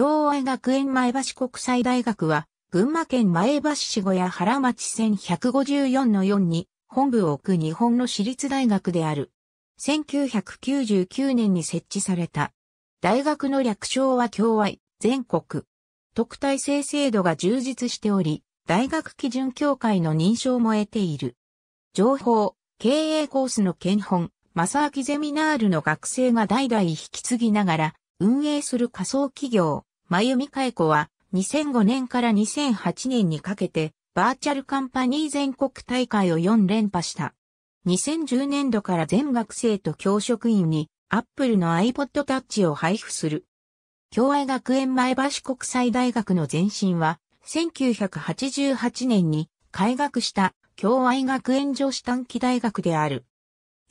共愛学園前橋国際大学は、群馬県前橋市小屋原町線154の4に、本部を置く日本の私立大学である。1999年に設置された。大学の略称は共愛、全国。特待生制度が充実しており、大学基準協会の認証も得ている。情報、経営コースの見本、正明ゼミナールの学生が代々引き継ぎながら運営する仮想企業、真由美香恵子は2005年から2008年にかけてバーチャルカンパニー全国大会を4連覇した。2010年度から全学生と教職員に Apple の iPod Touch を配布する。共愛学園前橋国際大学の前身は1988年に開学した共愛学園女子短期大学である。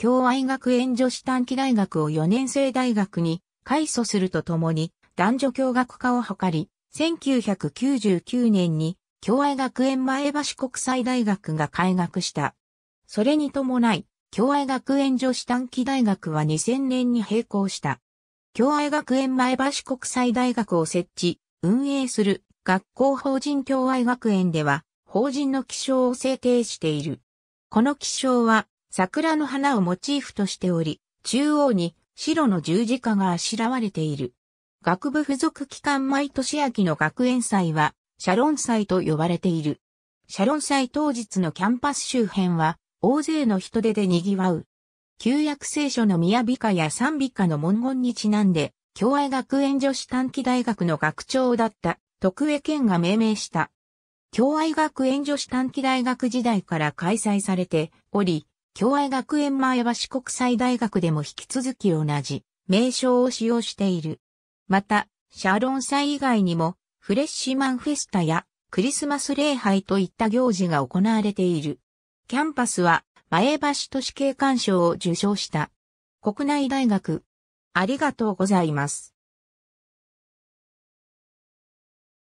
共愛学園女子短期大学を4年生大学に改祖するとともに男女共学化を図り、1999年に共愛学園前橋国際大学が開学した。それに伴い、共愛学園女子短期大学は2000年に閉校した。共愛学園前橋国際大学を設置、運営する学校法人共愛学園では、法人の気象を制定している。この気象は、桜の花をモチーフとしており、中央に白の十字架があしらわれている。学部附属機関毎年秋の学園祭は、シャロン祭と呼ばれている。シャロン祭当日のキャンパス周辺は、大勢の人手で賑わう。旧約聖書の宮美化や賛美歌の文言にちなんで、共愛学園女子短期大学の学長だった徳江健が命名した。共愛学園女子短期大学時代から開催されており、共愛学園前橋国際大学でも引き続き同じ名称を使用している。また、シャロン祭以外にも、フレッシュマンフェスタやクリスマス礼拝といった行事が行われている。キャンパスは、前橋都市景観賞を受賞した。国内大学。ありがとうございます。